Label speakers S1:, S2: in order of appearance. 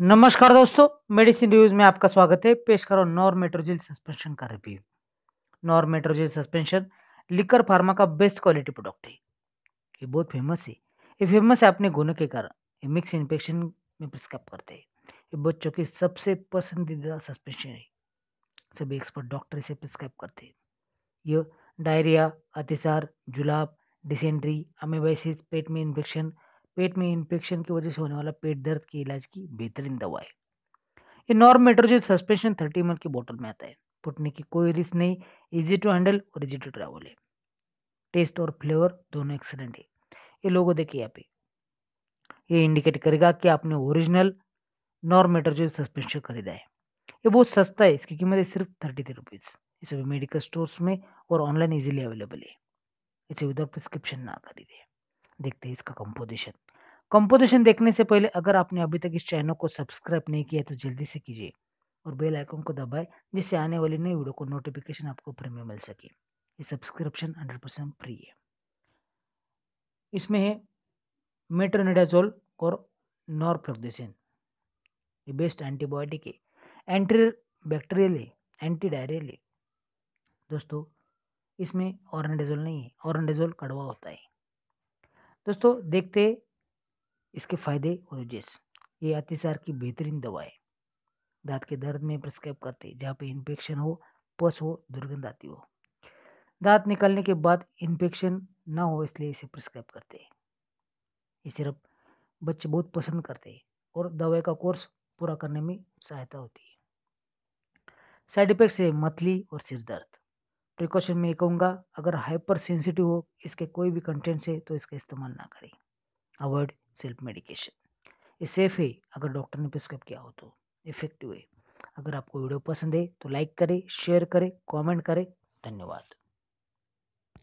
S1: नमस्कार दोस्तों medicine reviews में आपका स्वागत है पेश करो नॉर मेट्रोजिल सस्पेंशन का रिव्यू नॉर मेट्रोजिल सस्पेंशन लिकर फार्मा का बेस्ट क्वालिटी प्रोडक्ट है ये बहुत फेमस है ये फेमस है अपने गुणों के कारण ये मिक्स इन्फेक्शन में प्रिस्क्राइब करते हैं ये बच्चों की सबसे पसंदीदा सस्पेंशन है सभी एक्सपर्ट डॉक्टर इसे प्रिस्क्राइब करते हैं ये डायरिया अतिसार जुलाब डिसेंट्री अमेबाइसिस पेट में इन्फेक्शन पेट में इन्फेक्शन की वजह से होने वाला पेट दर्द के इलाज की बेहतरीन दवा है ये Nor Metrogyl suspension thirty M की बोतल में आता है फुटने की कोई रिस्क नहीं इजी टू हैंडल और इजी टू ट्रैवल है टेस्ट और फ्लेवर दोनों एक्सीलेंट है ये लोगों देखिए यहाँ पे ये इंडिकेट करेगा कि आपने ओरिजिनल नॉर्म मेट्रोजेट सस्पेंशन खरीदा है ये बहुत सस्ता है इसकी कीमत है सिर्फ थर्टी थ्री रुपीज़ इसे मेडिकल स्टोर्स में और ऑनलाइन इजीली अवेलेबल है इसे विदाउट प्रिस्क्रिप्शन ना खरीदे देखते हैं इसका कंपोजिशन कंपोजिशन देखने से पहले अगर आपने अभी तक इस चैनल को सब्सक्राइब नहीं किया तो जल्दी से कीजिए और बेल आइकन को दबाएं जिससे आने वाली नई वीडियो को नोटिफिकेशन आपको फ्री में मिल सके ये सब्सक्रिप्शन हंड्रेड परसेंट फ्री है इसमें है मेट्रोनिडाजोल और नॉरफ्लोक्सिन ये बेस्ट एंटीबायोटिक है एंटी बैक्टीरियल है एंटी डायरियल दोस्तों इसमें ऑर्नेडेजोल नहीं है ऑर्नेडेजोल कड़वा होता है दोस्तों देखते इसके फ़ायदे और जिस ये अतिसार की बेहतरीन दवा है दांत के दर्द में प्रिस्क्राइब करते जहाँ पे इन्फेक्शन हो पस हो दुर्गंध आती हो दांत निकालने के बाद इन्फेक्शन ना हो इसलिए इसे प्रिस्क्राइब करते ये सिरप बच्चे बहुत पसंद करते हैं और दवाई का कोर्स पूरा करने में सहायता होती है साइड इफेक्ट्स है मतली और सिर दर्द प्रिकॉशन में कहूँगा अगर हाइपर सेंसिटिव हो इसके कोई भी कंटेंट से तो इसका इस्तेमाल ना करें अवॉइड सेल्फ मेडिकेशन ये सेफ़ है अगर डॉक्टर ने प्रिस्क्राइब किया हो तो इफेक्टिव है अगर आपको वीडियो पसंद है तो लाइक करें शेयर करें कमेंट करें धन्यवाद